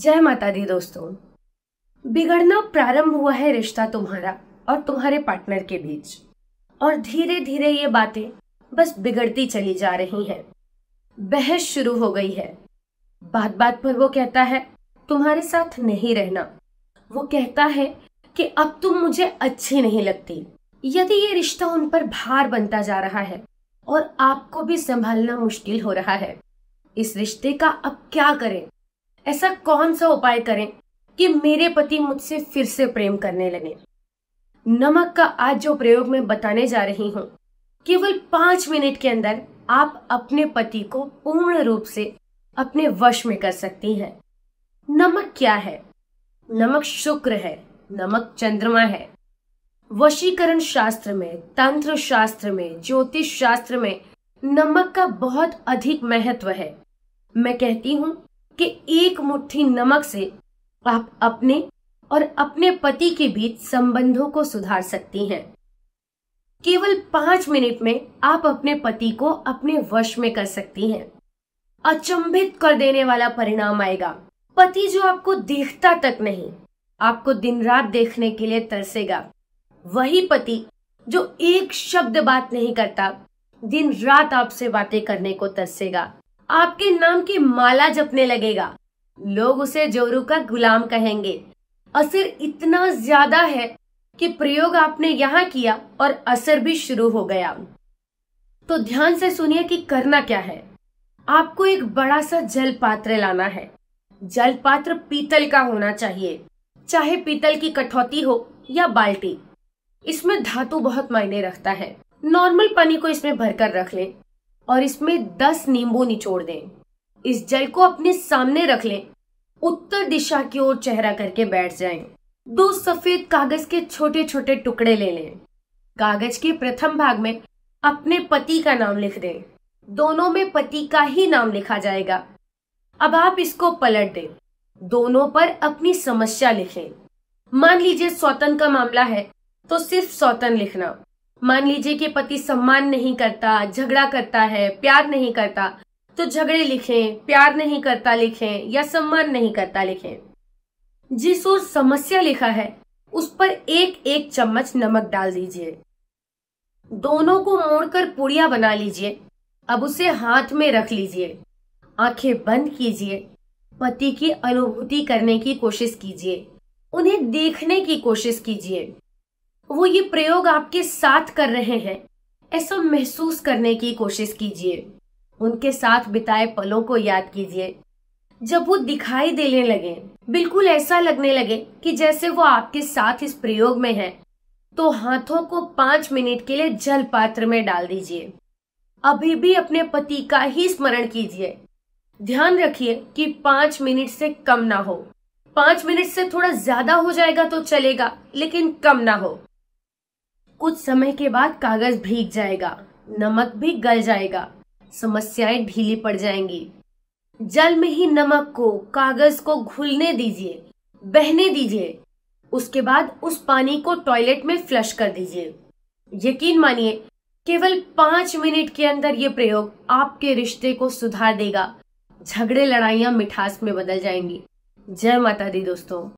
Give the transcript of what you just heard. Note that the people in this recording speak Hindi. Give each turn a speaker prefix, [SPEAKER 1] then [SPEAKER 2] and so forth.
[SPEAKER 1] जय माता दी दोस्तों बिगड़ना प्रारंभ हुआ है रिश्ता तुम्हारा और तुम्हारे पार्टनर के बीच और धीरे धीरे ये बातें बस बिगड़ती चली जा रही हैं बहस शुरू हो गई है बात बात पर वो कहता है तुम्हारे साथ नहीं रहना वो कहता है कि अब तुम मुझे अच्छी नहीं लगती यदि ये रिश्ता उन पर भार बनता जा रहा है और आपको भी संभालना मुश्किल हो रहा है इस रिश्ते का अब क्या करें ऐसा कौन सा उपाय करें कि मेरे पति मुझसे फिर से प्रेम करने लगे नमक का आज जो प्रयोग मैं बताने जा रही हूँ केवल पांच मिनट के अंदर आप अपने पति को पूर्ण रूप से अपने वश में कर सकती हैं नमक क्या है नमक शुक्र है नमक चंद्रमा है वशीकरण शास्त्र में तंत्र शास्त्र में ज्योतिष शास्त्र में नमक का बहुत अधिक महत्व है मैं कहती हूँ कि एक मुट्ठी नमक से आप अपने और अपने पति के बीच संबंधों को सुधार सकती हैं। केवल पांच मिनट में आप अपने पति को अपने वश में कर सकती हैं। अचंभित कर देने वाला परिणाम आएगा पति जो आपको देखता तक नहीं आपको दिन रात देखने के लिए तरसेगा वही पति जो एक शब्द बात नहीं करता दिन रात आपसे बातें करने को तरसेगा आपके नाम की माला जपने लगेगा लोग उसे जोरू का गुलाम कहेंगे असर इतना ज्यादा है कि प्रयोग आपने यहाँ किया और असर भी शुरू हो गया तो ध्यान से सुनिए कि करना क्या है आपको एक बड़ा सा जल पात्र लाना है जल पात्र पीतल का होना चाहिए चाहे पीतल की कठौती हो या बाल्टी इसमें धातु बहुत मायने रखता है नॉर्मल पानी को इसमें भरकर रख ले और इसमें दस नींबू निचोड़ दें इस जल को अपने सामने रख लें उत्तर दिशा की ओर चेहरा करके बैठ जाएं। दो सफेद कागज के छोटे छोटे टुकड़े ले लें कागज के प्रथम भाग में अपने पति का नाम लिख दें दोनों में पति का ही नाम लिखा जाएगा अब आप इसको पलट दें दोनों पर अपनी समस्या लिखें मान लीजिए स्वतन का मामला है तो सिर्फ स्वतन लिखना मान लीजिए कि पति सम्मान नहीं करता झगड़ा करता है प्यार नहीं करता तो झगड़े लिखें प्यार नहीं करता लिखें या सम्मान नहीं करता लिखें जिस ओर समस्या लिखा है उस पर एक एक चम्मच नमक डाल दीजिए दोनों को मोड़कर पुड़िया बना लीजिए अब उसे हाथ में रख लीजिए आंखें बंद कीजिए पति की अनुभूति करने की कोशिश कीजिए उन्हें देखने की कोशिश कीजिए वो ये प्रयोग आपके साथ कर रहे हैं ऐसा महसूस करने की कोशिश कीजिए उनके साथ बिताए पलों को याद कीजिए जब वो दिखाई देने लगे बिल्कुल ऐसा लगने लगे कि जैसे वो आपके साथ इस प्रयोग में है तो हाथों को पांच मिनट के लिए जल पात्र में डाल दीजिए अभी भी अपने पति का ही स्मरण कीजिए ध्यान रखिए कि पांच मिनट से कम ना हो पांच मिनट से थोड़ा ज्यादा हो जाएगा तो चलेगा लेकिन कम ना हो कुछ समय के बाद कागज भीग जाएगा नमक भी गल जाएगा समस्याएं ढीली पड़ जाएंगी जल में ही नमक को कागज को घुलने दीजिए बहने दीजिए उसके बाद उस पानी को टॉयलेट में फ्लश कर दीजिए यकीन मानिए केवल पांच मिनट के अंदर ये प्रयोग आपके रिश्ते को सुधार देगा झगड़े लड़ाइया मिठास में बदल जाएंगी जय माता दी दोस्तों